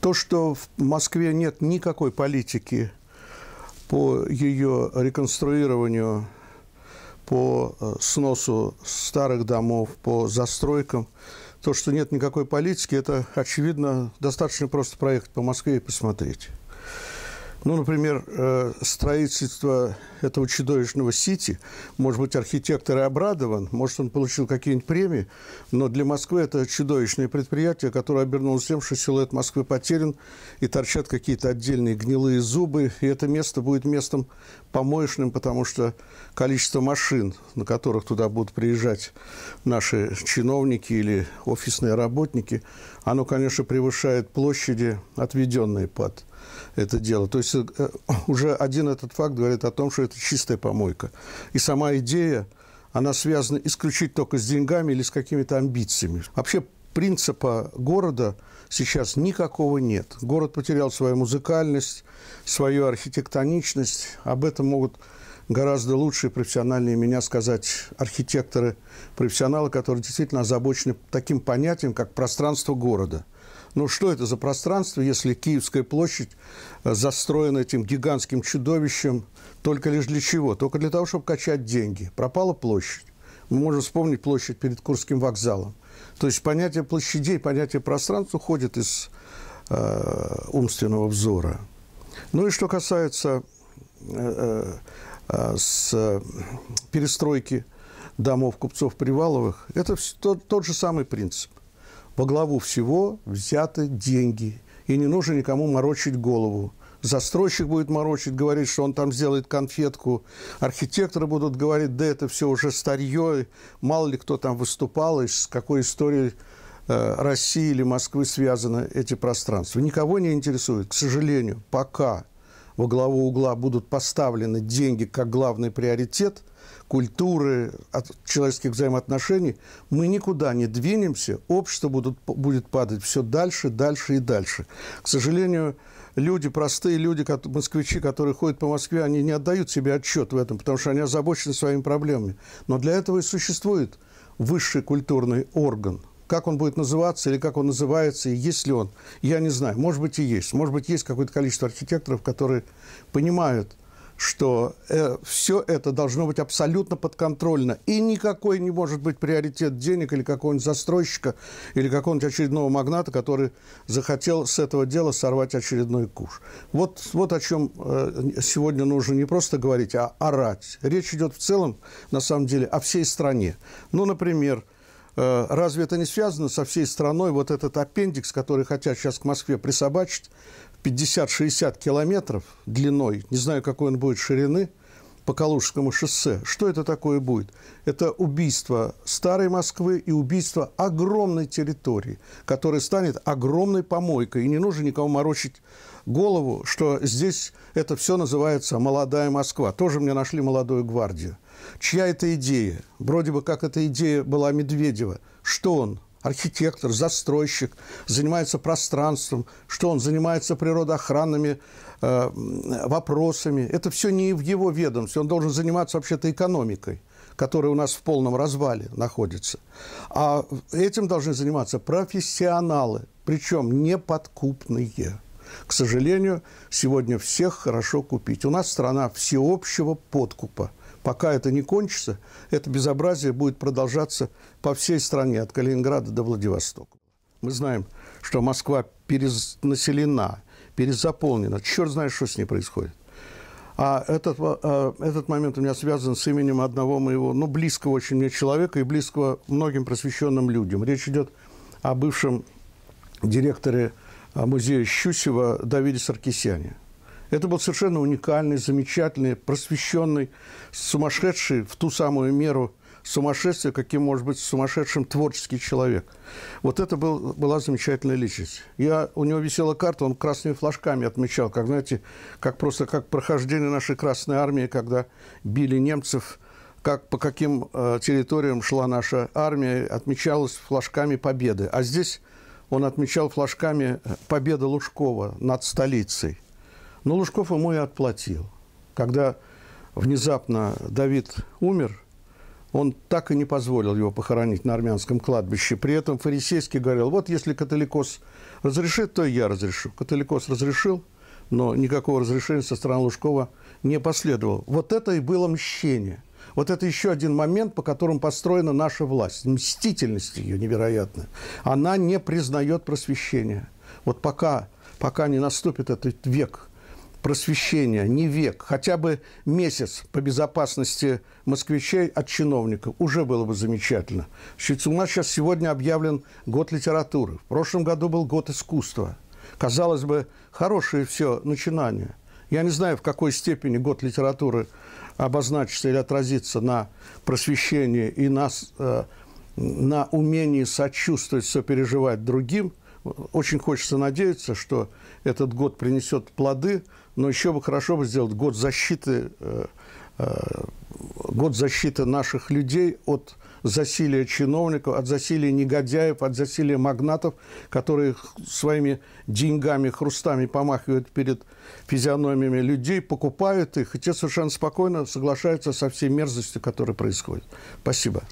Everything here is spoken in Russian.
То, что в Москве нет никакой политики по ее реконструированию, по э, сносу старых домов, по застройкам, то, что нет никакой политики, это, очевидно, достаточно просто проехать по Москве и посмотреть. Ну, например, э, строительство этого чудовищного Сити, может быть, архитектор и обрадован, может, он получил какие-нибудь премии, но для Москвы это чудовищное предприятие, которое обернулось тем, что силуэт Москвы потерян, и торчат какие-то отдельные гнилые зубы, и это место будет местом помоечным, потому что количество машин, на которых туда будут приезжать наши чиновники или офисные работники, оно, конечно, превышает площади, отведенные под это дело. То есть э, э, уже один этот факт говорит о том, что это чистая помойка. И сама идея, она связана исключительно только с деньгами или с какими-то амбициями. Вообще принципа города сейчас никакого нет. Город потерял свою музыкальность, свою архитектоничность. Об этом могут гораздо лучше и профессиональнее меня сказать архитекторы, профессионалы, которые действительно озабочены таким понятием, как пространство города – ну что это за пространство, если Киевская площадь э, застроена этим гигантским чудовищем только лишь для чего? Только для того, чтобы качать деньги. Пропала площадь. Мы можем вспомнить площадь перед Курским вокзалом. То есть понятие площадей, понятие пространства уходит из э, умственного взора. Ну и что касается э, э, э с э, перестройки домов купцов Приваловых, это тот, тот же самый принцип во главу всего взяты деньги, и не нужно никому морочить голову. Застройщик будет морочить, говорит, что он там сделает конфетку. Архитекторы будут говорить, да это все уже старье, мало ли кто там выступал, и с какой историей э, России или Москвы связаны эти пространства. Никого не интересует, к сожалению, пока во главу угла будут поставлены деньги как главный приоритет культуры, от человеческих взаимоотношений, мы никуда не двинемся, общество будут, будет падать все дальше, дальше и дальше. К сожалению, люди, простые люди, москвичи, которые ходят по Москве, они не отдают себе отчет в этом, потому что они озабочены своими проблемами. Но для этого и существует высший культурный орган – как он будет называться или как он называется, и есть ли он, я не знаю. Может быть, и есть. Может быть, есть какое-то количество архитекторов, которые понимают, что э, все это должно быть абсолютно подконтрольно. И никакой не может быть приоритет денег или какого-нибудь застройщика, или какого-нибудь очередного магната, который захотел с этого дела сорвать очередной куш. Вот, вот о чем э, сегодня нужно не просто говорить, а орать. Речь идет в целом, на самом деле, о всей стране. Ну, например, Э, разве это не связано со всей страной? Вот этот аппендикс, который хотят сейчас к Москве присобачить, 50-60 километров длиной, не знаю, какой он будет ширины – по Калужскому шоссе. Что это такое будет? Это убийство старой Москвы и убийство огромной территории, которая станет огромной помойкой. И не нужно никому морочить голову, что здесь это все называется «молодая Москва». Тоже мне нашли «молодую гвардию». Чья это идея? Вроде бы как эта идея была Медведева. Что он? архитектор, застройщик, занимается пространством, что он занимается природоохранными э, вопросами. Это все не в его ведомстве. Он должен заниматься вообще-то экономикой, которая у нас в полном развале находится. А этим должны заниматься профессионалы, причем неподкупные. К сожалению, сегодня всех хорошо купить. У нас страна всеобщего подкупа – Пока это не кончится, это безобразие будет продолжаться по всей стране, от Калининграда до Владивостока. Мы знаем, что Москва перенаселена, перезаполнена. Черт знает, что с ней происходит. А этот, а, а, этот момент у меня связан с именем одного моего, ну, близкого очень мне человека и близкого многим просвещенным людям. Речь идет о бывшем директоре а, музея Щусева Давиде Саркисяне – это был совершенно уникальный, замечательный, просвещенный, сумасшедший в ту самую меру сумасшествия, каким может быть сумасшедшим творческий человек. Вот это был, была замечательная личность. Я, у него висела карта, он красными флажками отмечал, как, знаете, как просто как прохождение нашей Красной Армии, когда били немцев как, по каким э, территориям шла наша армия, отмечалась флажками победы. А здесь он отмечал флажками э, победы Лужкова над столицей. Но Лужков ему и отплатил. Когда внезапно Давид умер, он так и не позволил его похоронить на армянском кладбище. При этом фарисейский говорил, вот если католикос разрешит, то и я разрешу. Католикос разрешил, но никакого разрешения со стороны Лужкова не последовало. Вот это и было мщение. Вот это еще один момент, по которому построена наша власть. Мстительность ее невероятная. Она не признает просвещения. Вот пока, пока не наступит этот век – просвещения, не век, хотя бы месяц по безопасности москвичей от чиновников, уже было бы замечательно. Значит, у нас сейчас сегодня объявлен год литературы. В прошлом году был год искусства. Казалось бы, хорошее все начинание. Я не знаю, в какой степени год литературы обозначится или отразится на просвещении и на, э, на умении сочувствовать, сопереживать другим – очень хочется надеяться, что этот год принесет плоды, но еще бы хорошо бы сделать год защиты, э, э, год защиты наших людей от засилия чиновников, от засилия негодяев, от засилия магнатов, которые своими деньгами, хрустами помахивают перед физиономиями людей, покупают их, и те совершенно спокойно соглашаются со всей мерзостью, которая происходит. Спасибо.